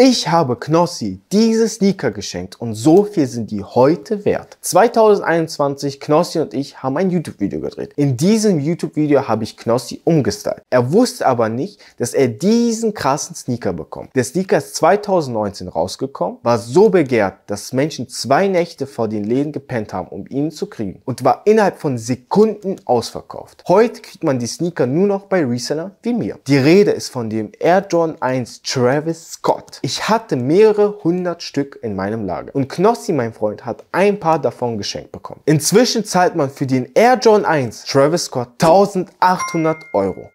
Ich habe Knossi diese Sneaker geschenkt und so viel sind die heute wert. 2021, Knossi und ich haben ein YouTube-Video gedreht. In diesem YouTube-Video habe ich Knossi umgestylt. Er wusste aber nicht, dass er diesen krassen Sneaker bekommt. Der Sneaker ist 2019 rausgekommen, war so begehrt, dass Menschen zwei Nächte vor den Läden gepennt haben, um ihn zu kriegen und war innerhalb von Sekunden ausverkauft. Heute kriegt man die Sneaker nur noch bei Reseller wie mir. Die Rede ist von dem Air Jordan 1 Travis Scott. Ich hatte mehrere hundert Stück in meinem Lager. Und Knossi, mein Freund, hat ein paar davon geschenkt bekommen. Inzwischen zahlt man für den Air John 1 Travis Scott 1800 Euro.